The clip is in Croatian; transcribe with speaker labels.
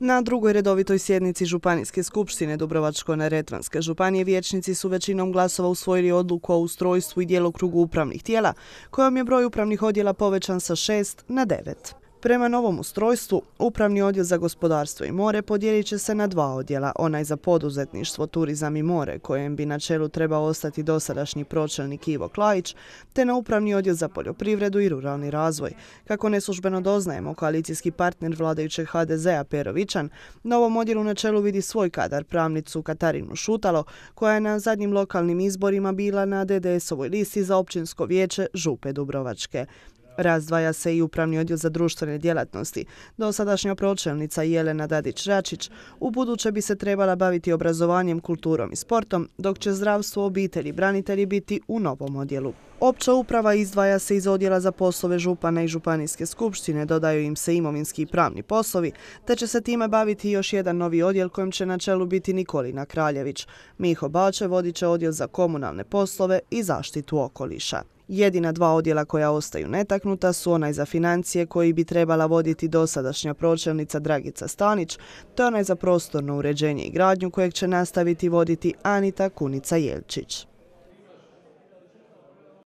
Speaker 1: Na drugoj redovitoj sjednici Županijske skupštine Dubrovačko-neretvanske županije vijećnici su većinom glasova usvojili odluku o ustrojstvu i djelokrugu upravnih tijela, kojom je broj upravnih odjela povećan sa šest na devet. Prema novom ustrojstvu, Upravni odjel za gospodarstvo i more podijelit će se na dva odjela, onaj za poduzetništvo, turizam i more, kojem bi na čelu trebao ostati dosadašnji pročelnik Ivo Klajić, te na Upravni odjel za poljoprivredu i ruralni razvoj. Kako neslužbeno doznajemo, koalicijski partner vladajućeg HDZ-a Perovićan, novom odjelu na čelu vidi svoj kadar pravnicu Katarinu Šutalo, koja je na zadnjim lokalnim izborima bila na DDS-ovoj listi za općinsko vijeće Župe Dubrovačke. Razdvaja se i Upravni odjel za društvene djelatnosti. Dosadašnja pročelnica Jelena Dadić-Račić u buduće bi se trebala baviti obrazovanjem, kulturom i sportom, dok će zdravstvo obitelji branitelji biti u novom odjelu. Opća uprava izdvaja se iz odjela za poslove župana i županijske skupštine, dodaju im se imovinski i pravni poslovi, te će se time baviti još jedan novi odjel kojem će na čelu biti Nikolina Kraljević. Miho Bače vodit će odjel za komunalne poslove i zaštitu okoliša. Jedina dva odjela koja ostaju netaknuta su onaj za financije koji bi trebala voditi dosadašnja pročelnica Dragica Stanić, to je onaj za prostorno uređenje i gradnju kojeg će nastaviti voditi Anita Kunica Jelčić.